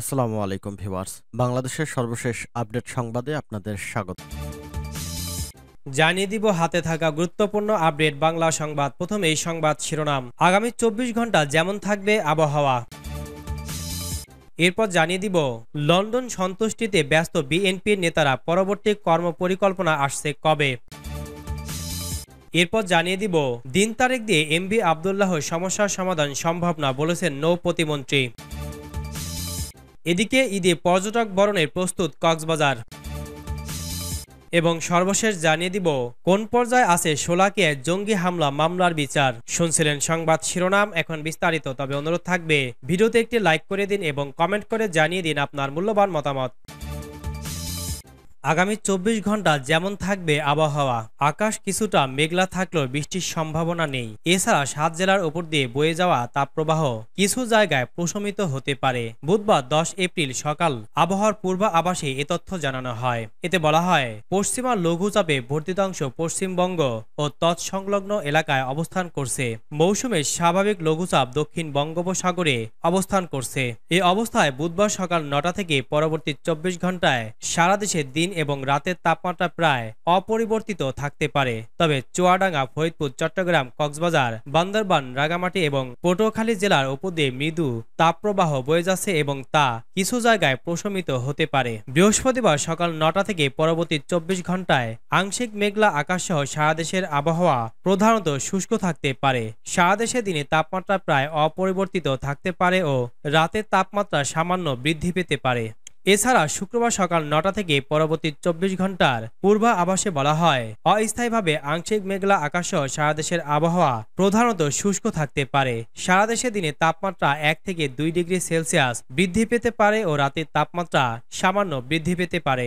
আসসালামু আলাইকুম ভিওয়ার্স বাংলাদেশের সর্বশেষ আপডেট সংবাদে আপনাদের স্বাগত জানিয়ে দিব হাতে থাকা গুরুত্বপূর্ণ আপডেট বাংলা সংবাদ প্রথম এই সংবাদ শিরোনাম আগামী চব্বিশ ঘন্টা যেমন থাকবে আবহাওয়া এরপর জানিয়ে দিব লন্ডন সন্তুষ্টিতে ব্যস্ত বিএনপির নেতারা পরবর্তী কর্মপরিকল্পনা আসছে কবে এরপর জানিয়ে দিব দিন তারিখ দিয়ে এমবি আবদুল্লাহ সমস্যার সমাধান সম্ভব না বলেছেন নৌ প্রতিমন্ত্রী এদিকে ঈদে পর্যটক বরণের প্রস্তুত কক্সবাজার এবং সর্বশেষ জানিয়ে দিব কোন পর্যায়ে আছে সোলাকে জঙ্গি হামলা মামলার বিচার শুনছিলেন সংবাদ শিরোনাম এখন বিস্তারিত তবে অনুরোধ থাকবে ভিডিওতে একটি লাইক করে দিন এবং কমেন্ট করে জানিয়ে দিন আপনার মূল্যবান মতামত আগামী চব্বিশ ঘন্টা যেমন থাকবে আবহাওয়া আকাশ কিছুটা মেঘলা থাকলেও বৃষ্টির সম্ভাবনা নেই এছাড়া সাত জেলার উপর দিয়ে বয়ে যাওয়া তাপপ্রবাহ কিছু জায়গায় প্রশমিত হতে পারে বুধবার দশ এপ্রিল সকাল আবহাওয়ার আবাসে এ তথ্য জানানো হয় এতে বলা হয় পশ্চিমা লঘুচাপে ভর্তিতাংশ পশ্চিমবঙ্গ ও তৎসংলগ্ন এলাকায় অবস্থান করছে মৌসুমের স্বাভাবিক লঘুচাপ দক্ষিণ বঙ্গোপসাগরে অবস্থান করছে এ অবস্থায় বুধবার সকাল নটা থেকে পরবর্তী চব্বিশ ঘন্টায় সারা দেশে দিন দিন এবং রাতের তাপমাত্রা প্রায় অপরিবর্তিত থাকতে পারে তবে চুয়াডাঙ্গা ফরিদপুর চট্টগ্রাম কক্সবাজার বান্দরবান রাগামাটি এবং পটুয়াখালী জেলার উপর দিয়ে মৃদু তাপপ্রবাহ বয়ে যাচ্ছে এবং তা কিছু জায়গায় প্রশমিত হতে পারে বৃহস্পতিবার সকাল নটা থেকে পরবর্তী চব্বিশ ঘন্টায় আংশিক মেঘলা আকাশ সহ সারাদেশের আবহাওয়া প্রধানত শুষ্ক থাকতে পারে সারাদেশে দিনে তাপমাত্রা প্রায় অপরিবর্তিত থাকতে পারে ও রাতের তাপমাত্রা সামান্য বৃদ্ধি পেতে পারে এছাড়া শুক্রবার সকাল নটা থেকে পরবর্তী চব্বিশ ঘন্টার পূর্বাভাসে বলা হয় অস্থায়ীভাবে আংশিক মেঘলা আকাশ সারা দেশের আবহাওয়া প্রধানত শুষ্ক থাকতে পারে সারা দেশে দিনে তাপমাত্রা এক থেকে দুই ডিগ্রি সেলসিয়াস বৃদ্ধি পেতে পারে ও রাতের তাপমাত্রা সামান্য বৃদ্ধি পেতে পারে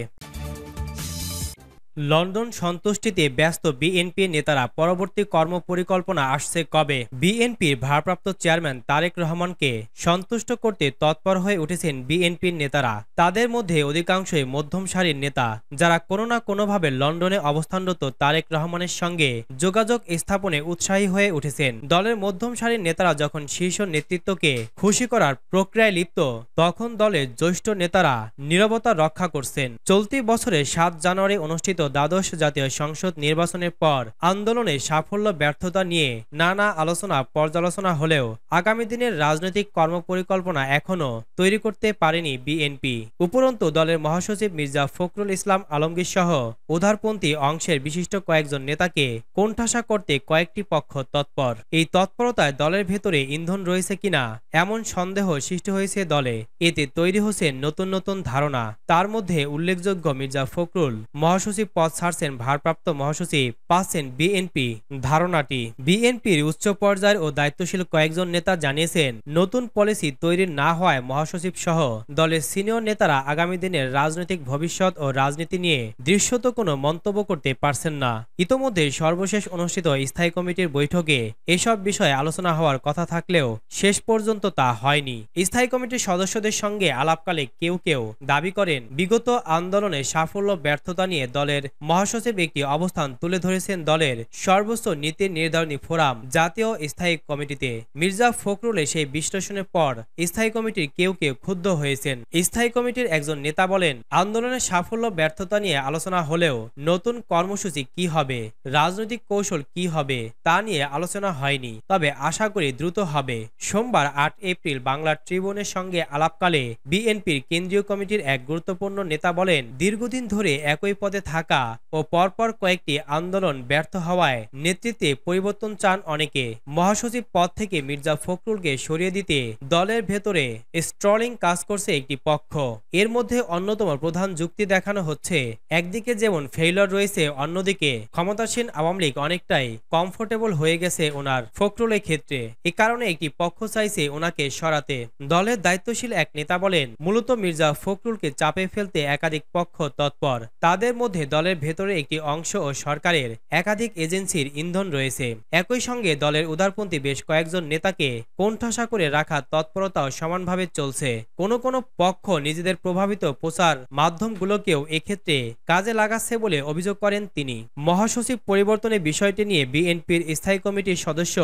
লন্ডন সন্তুষ্টিতে ব্যস্ত বিএনপি নেতারা পরবর্তী কর্মপরিকল্পনা আসছে কবে বিএনপির ভারপ্রাপ্ত চেয়ারম্যান তারেক রহমানকে সন্তুষ্ট করতে তৎপর হয়ে উঠেছেন বিএনপির নেতারা তাদের মধ্যে অধিকাংশই মধ্যম সারির নেতা যারা কোনো না কোনোভাবে লন্ডনে অবস্থানরত তারেক রহমানের সঙ্গে যোগাযোগ স্থাপনে উৎসাহী হয়ে উঠেছেন দলের মধ্যম সারির নেতারা যখন শীর্ষ নেতৃত্বকে খুশি করার প্রক্রিয়ায় লিপ্ত তখন দলের জ্যেষ্ঠ নেতারা নিরবতা রক্ষা করছেন চলতি বছরে সাত জানুয়ারি অনুষ্ঠিত দ্বাদশ জাতীয় সংসদ নির্বাচনের পর আন্দোলনে সাফল্য ব্যর্থতা নিয়ে নানা আলোচনা পর্যালোচনা হলেও আগামী দিনের রাজনৈতিক কর্মপরিকল্পনা এখনও তৈরি করতে পারেনি বিএনপি উপরন্তু দলের মহাসচিব মির্জা ফখরুল ইসলাম আলমগীর সহ উধারপন্থী অংশের বিশিষ্ট কয়েকজন নেতাকে কোণঠাসা করতে কয়েকটি পক্ষ তৎপর এই তৎপরতায় দলের ভেতরে ইন্ধন রয়েছে কিনা এমন সন্দেহ সৃষ্টি হয়েছে দলে এতে তৈরি হচ্ছে নতুন নতুন ধারণা তার মধ্যে উল্লেখযোগ্য মির্জা ফখরুল মহাসচিব পদ ছাড়ছেন ভারপ্রাপ্ত মহাসচিব পাচ্ছেন বিএনপি ধারণাটি বিএনপির উচ্চ পর্যায়ের ও দায়িত্বশীল কয়েকজন নেতা জানিয়েছেন নতুন পলিসি তৈরি না হওয়ায় মহাসচিব সহ দলের সিনিয়র নেতারা আগামী দিনের রাজনৈতিক ভবিষ্যৎ ও রাজনীতি নিয়ে দৃশ্যত কোনো মন্তব্য করতে পারছেন না ইতোমধ্যে সর্বশেষ অনুষ্ঠিত স্থায়ী কমিটির বৈঠকে এসব বিষয়ে আলোচনা হওয়ার কথা থাকলেও শেষ পর্যন্ত তা হয়নি স্থায়ী কমিটির সদস্যদের সঙ্গে আলাপকালে কেউ কেউ দাবি করেন বিগত আন্দোলনে সাফল্য ব্যর্থতা নিয়ে দলের দলের মহাসচিব একটি অবস্থান তুলে ধরেছেন দলের সর্বোচ্চ নীতি নির্ধারণী ফোরাম জাতীয় স্থায়ী কমিটিতে মির্জা ফখরুলের সেই বিশ্লেষণের পর স্থায়ী কমিটির কেউ কেউ ক্ষুব্ধ হয়েছেন স্থায়ী কমিটির একজন নেতা বলেন আন্দোলনের সাফল্য ব্যর্থতা নিয়ে আলোচনা হলেও নতুন কর্মসূচি কি হবে রাজনৈতিক কৌশল কি হবে তা নিয়ে আলোচনা হয়নি তবে আশা করি দ্রুত হবে সোমবার আট এপ্রিল বাংলা ট্রিবিউনের সঙ্গে আলাপকালে বিএনপির কেন্দ্রীয় কমিটির এক গুরুত্বপূর্ণ নেতা বলেন দীর্ঘদিন ধরে একই পদে থাকা ধাক্কা ও পরপর কয়েকটি আন্দোলন ব্যর্থ হওয়ায় নেতৃত্বে পরিবর্তন চান অনেকে মহাসচিব পদ থেকে মির্জা ফখরুলকে সরিয়ে দিতে দলের ভেতরে স্ট্রলিং কাজ করছে একটি পক্ষ এর মধ্যে অন্যতম প্রধান যুক্তি দেখানো হচ্ছে একদিকে যেমন ফেইলর রয়েছে অন্যদিকে ক্ষমতাসীন আওয়ামী লীগ অনেকটাই কমফোর্টেবল হয়ে গেছে ওনার ফখরুলের ক্ষেত্রে এ কারণে একটি পক্ষ চাইছে ওনাকে সরাতে দলের দায়িত্বশীল এক নেতা বলেন মূলত মির্জা ফখরুলকে চাপে ফেলতে একাধিক পক্ষ তৎপর তাদের মধ্যে দল দলের ভেতরে একটি অংশ ও সরকারের একাধিক এজেন্সির ইন্ধন রয়েছে একই সঙ্গে দলের উদারপন্থী বেশ কয়েকজন নেতাকে কণ্ঠাসা করে রাখার তৎপরতাও সমানভাবে চলছে কোনো কোনো পক্ষ নিজেদের প্রভাবিত প্রচার মাধ্যমগুলোকেও এক্ষেত্রে কাজে লাগাচ্ছে বলে অভিযোগ করেন তিনি মহাসচিব পরিবর্তনের বিষয়টি নিয়ে বিএনপির স্থায়ী কমিটির সদস্য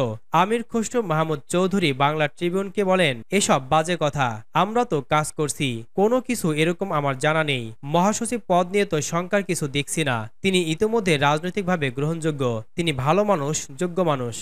আমির খসরু মাহমুদ চৌধুরী বাংলা ট্রিবিউনকে বলেন এসব বাজে কথা আমরা তো কাজ করছি কোনো কিছু এরকম আমার জানা নেই মহাসচিব পদ নিয়ে তো শঙ্কার কিছু দিক সিনা তিনি ইতোমধ্যে রাজনৈতিকভাবে গ্রহণযোগ্য তিনি ভালো মানুষ যোগ্য মানুষ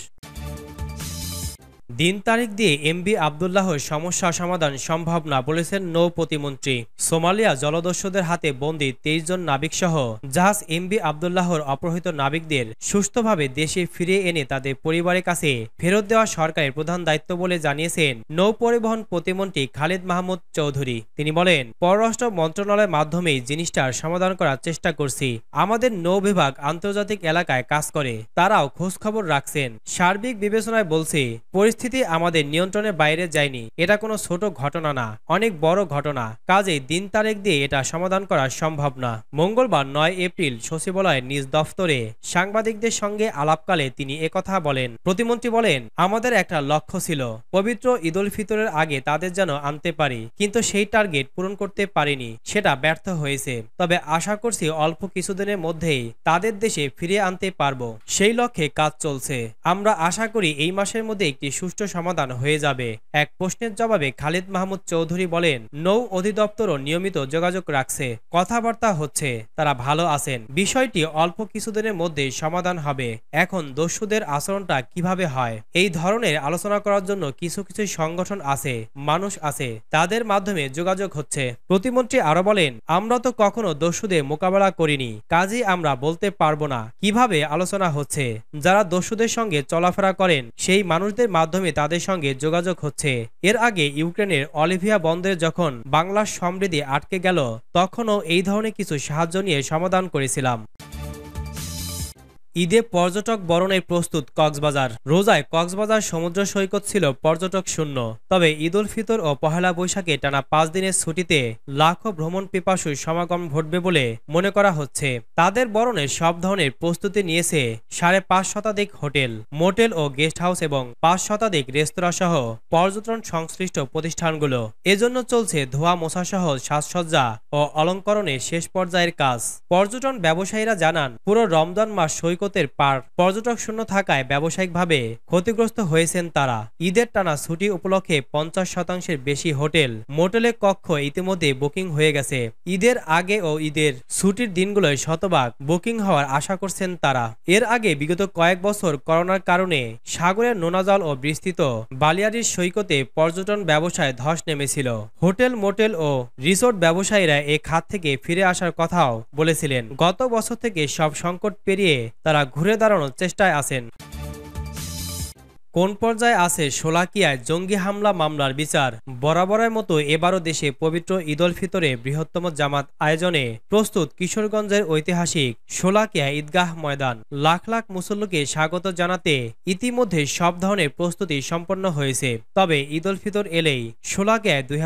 দিন তারিখ দিয়ে এমবি আবদুল্লাহর সমস্যা সমাধান সম্ভব না বলেছেন নৌ প্রতিমন্ত্রী সোমালিয়া জলদস্যুদের হাতে বন্দী তেইশ জন সহ জাহাজ এমবি আবদুল্লাহর অপহৃত নাবিকদের সুস্থভাবে দেশে ফিরে এনে তাদের পরিবারের কাছে ফেরত দেওয়া সরকারের প্রধান দায়িত্ব বলে জানিয়েছেন নৌ পরিবহন প্রতিমন্ত্রী খালিদ মাহমুদ চৌধুরী তিনি বলেন পররাষ্ট্র মন্ত্রণালয়ের মাধ্যমে জিনিসটার সমাধান করার চেষ্টা করছি আমাদের নৌ বিভাগ আন্তর্জাতিক এলাকায় কাজ করে তারাও খোঁজখবর রাখছেন সার্বিক বিবেচনায় বলছে পরিস্থিতি পরিস্থিতি আমাদের নিয়ন্ত্রণের বাইরে যায়নি এটা কোনো ছোট ঘটনা না অনেক বড় ঘটনা কাজেই দিন তারেক দিয়ে এটা সমাধান করা সম্ভব না মঙ্গলবার নয় এপ্রিল সচিবালয়ের নিজ দফতরে সাংবাদিকদের সঙ্গে আলাপকালে তিনি একথা বলেন প্রতিমন্ত্রী বলেন আমাদের একটা লক্ষ্য ছিল পবিত্র ঈদুল ফিতরের আগে তাদের যেন আনতে পারি কিন্তু সেই টার্গেট পূরণ করতে পারিনি সেটা ব্যর্থ হয়েছে তবে আশা করছি অল্প কিছুদিনের মধ্যেই তাদের দেশে ফিরে আনতে পারব সেই লক্ষ্যে কাজ চলছে আমরা আশা করি এই মাসের মধ্যে একটি সুস্থ সুষ্ঠু সমাধান হয়ে যাবে এক প্রশ্নের জবাবে খালিদ মাহমুদ চৌধুরী বলেন নৌ অধিদপ্তরও নিয়মিত যোগাযোগ রাখছে কথাবার্তা হচ্ছে তারা ভালো আছেন বিষয়টি অল্প কিছুদিনের মধ্যে সমাধান হবে এখন দস্যুদের আচরণটা কিভাবে হয় এই ধরনের আলোচনা করার জন্য কিছু কিছু সংগঠন আছে মানুষ আছে তাদের মাধ্যমে যোগাযোগ হচ্ছে প্রতিমন্ত্রী আরো বলেন আমরা তো কখনো দস্যুদের মোকাবেলা করিনি কাজী আমরা বলতে পারবো না কিভাবে আলোচনা হচ্ছে যারা দস্যুদের সঙ্গে চলাফেরা করেন সেই মানুষদের মাধ্যমে মাধ্যমে তাদের সঙ্গে যোগাযোগ হচ্ছে এর আগে ইউক্রেনের অলিভিয়া বন্দরে যখন বাংলার সমৃদ্ধি আটকে গেল তখনও এই ধরনের কিছু সাহায্য নিয়ে সমাধান করেছিলাম ঈদে পর্যটক বরণের প্রস্তুত কক্সবাজার রোজায় কক্সবাজার সমুদ্র সৈকত ছিল পর্যটক শূন্য তবে ঈদ উল ফিতর ও পহেলা বৈশাখে টানা পাঁচ দিনের ছুটিতে লাখো ভ্রমণ পিপাসুর সমাগম ঘটবে বলে মনে করা হচ্ছে তাদের বরণে সব ধরনের প্রস্তুতি নিয়েছে সাড়ে পাঁচ শতাধিক হোটেল মোটেল ও গেস্ট হাউস এবং পাঁচ শতাধিক রেস্তোরাঁ সহ পর্যটন সংশ্লিষ্ট প্রতিষ্ঠানগুলো এজন্য চলছে ধোয়া মোছাসহ সাজসজ্জা ও অলঙ্করণে শেষ পর্যায়ের কাজ পর্যটন ব্যবসায়ীরা জানান পুরো রমজান মাস সৈকত জগতের পার পর্যটক শূন্য থাকায় ব্যবসায়িকভাবে ক্ষতিগ্রস্ত হয়েছেন তারা ঈদের টানা ছুটি উপলক্ষে পঞ্চাশ শতাংশের বেশি হোটেল মোটেলের কক্ষ ইতিমধ্যে বুকিং হয়ে গেছে ঈদের আগে ও ঈদের ছুটির দিনগুলোয় শতভাগ বুকিং হওয়ার আশা করছেন তারা এর আগে বিগত কয়েক বছর করোনার কারণে সাগরের নোনাজল ও বিস্তৃত বালিয়ারির সৈকতে পর্যটন ব্যবসায় ধস নেমেছিল হোটেল মোটেল ও রিসোর্ট ব্যবসায়ীরা এ খাত থেকে ফিরে আসার কথাও বলেছিলেন গত বছর থেকে সব সংকট পেরিয়ে তারা ঘুরে দাঁড়ানোর চেষ্টায় আছেন কোন পর্যায়ে আছে শোলাকিয়ায় জঙ্গি হামলা মামলার বিচার বরাবরের মতো এবারও দেশে পবিত্র ঈদল ফিতরে বৃহত্তম জামাত আয়োজনে প্রস্তুত কিশোরগঞ্জের ঐতিহাসিক শোলাকিয়া ঈদগাহ ময়দান লাখ লাখ মুসল্লিকে স্বাগত জানাতে ইতিমধ্যে সব ধরনের প্রস্তুতি সম্পন্ন হয়েছে তবে ঈদল ফিতর এলেই শোলাকিয়ায় দুই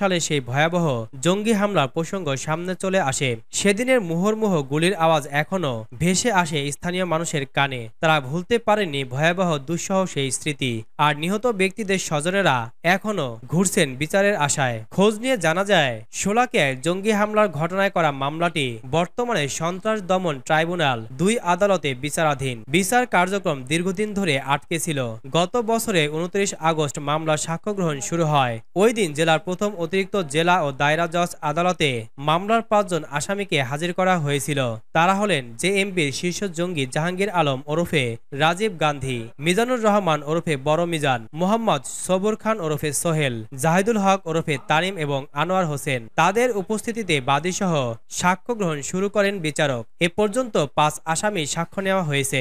সালে সেই ভয়াবহ জঙ্গি হামলার প্রসঙ্গ সামনে চলে আসে সেদিনের মুহুর্মুহ গুলির আওয়াজ এখনও ভেসে আসে স্থানীয় মানুষের কানে তারা ভুলতে পারেনি ভয়াবহ দুঃসহ সেই স্মৃতি আর নিহত ব্যক্তিদের স্বজনেরা এখনও ঘুরছেন বিচারের আশায় খোঁজ নিয়ে জানা যায় সোলাকে জঙ্গি হামলার ঘটনায় করা মামলাটি বর্তমানে সন্ত্রাস দমন ট্রাইব্যুনাল দুই আদালতে বিচারাধীন বিচার কার্যক্রম দীর্ঘদিন ধরে আটকে ছিল গত বছরে উনত্রিশ আগস্ট মামলার সাক্ষ্য গ্রহণ শুরু হয় ওই দিন জেলার প্রথম অতিরিক্ত জেলা ও দায়রা জজ আদালতে মামলার পাঁচজন আসামিকে হাজির করা হয়েছিল তারা হলেন জেএমবির শীর্ষ জঙ্গি জাহাঙ্গীর আলম ওরফে রাজীব গান্ধী মিজানুর রহমান রহমান ওরফে বড় মিজান মোহাম্মদ সবুর খান ওরফে সোহেল জাহিদুল হক ওরফে তারিম এবং আনোয়ার হোসেন তাদের উপস্থিতিতে বাদীসহ সাক্ষ্য গ্রহণ শুরু করেন বিচারক এ পর্যন্ত পাঁচ আসামি সাক্ষ্য নেওয়া হয়েছে